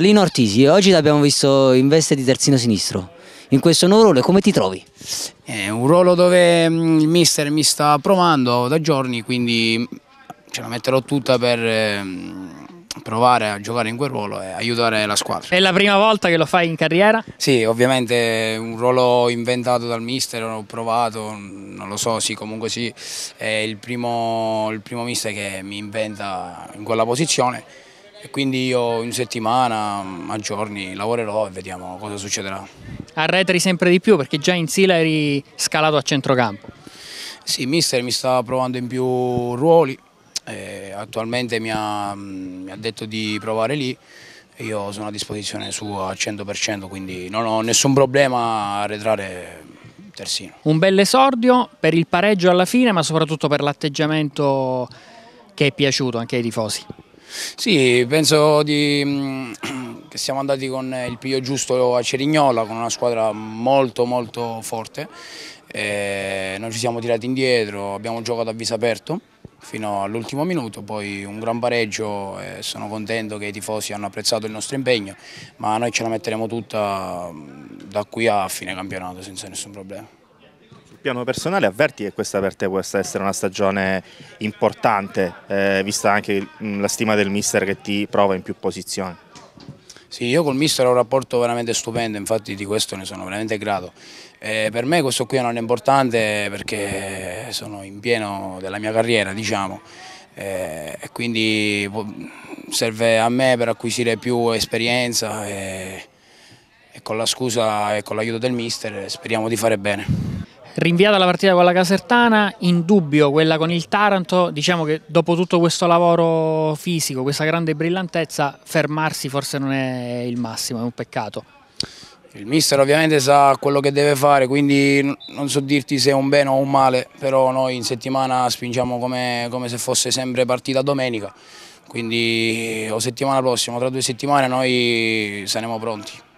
Lino Ortisi, oggi l'abbiamo visto in veste di terzino sinistro. In questo nuovo ruolo come ti trovi? È un ruolo dove mm, il mister mi sta provando da giorni, quindi mm, ce la metterò tutta per mm, provare a giocare in quel ruolo e aiutare la squadra. È la prima volta che lo fai in carriera? Sì, ovviamente un ruolo inventato dal mister, l'ho provato, non lo so, sì, comunque sì, è il primo, il primo mister che mi inventa in quella posizione e quindi io in settimana, a giorni, lavorerò e vediamo cosa succederà. Arretri sempre di più perché già in Sila eri scalato a centrocampo. Sì, mister mi sta provando in più ruoli, eh, attualmente mi ha, mm, mi ha detto di provare lì io sono a disposizione sua al 100% quindi non ho nessun problema a arretrare terzino. Un bel esordio per il pareggio alla fine ma soprattutto per l'atteggiamento che è piaciuto anche ai tifosi. Sì, penso di, mm, che siamo andati con il piglio giusto a Cerignola, con una squadra molto molto forte, e eh, non ci siamo tirati indietro, abbiamo giocato a viso aperto fino all'ultimo minuto, poi un gran pareggio e sono contento che i tifosi hanno apprezzato il nostro impegno, ma noi ce la metteremo tutta mm, da qui a fine campionato senza nessun problema piano personale avverti che questa per te possa essere una stagione importante, eh, vista anche mm, la stima del mister che ti prova in più posizioni? Sì, io col mister ho un rapporto veramente stupendo, infatti di questo ne sono veramente grato. Eh, per me questo qui è un anno importante perché sono in pieno della mia carriera, diciamo, eh, e quindi serve a me per acquisire più esperienza e, e con la scusa e con l'aiuto del mister speriamo di fare bene. Rinviata la partita con la Casertana, in dubbio quella con il Taranto, diciamo che dopo tutto questo lavoro fisico, questa grande brillantezza, fermarsi forse non è il massimo, è un peccato. Il mister ovviamente sa quello che deve fare, quindi non so dirti se è un bene o un male, però noi in settimana spingiamo come, come se fosse sempre partita domenica, quindi o settimana prossima, tra due settimane noi saremo pronti.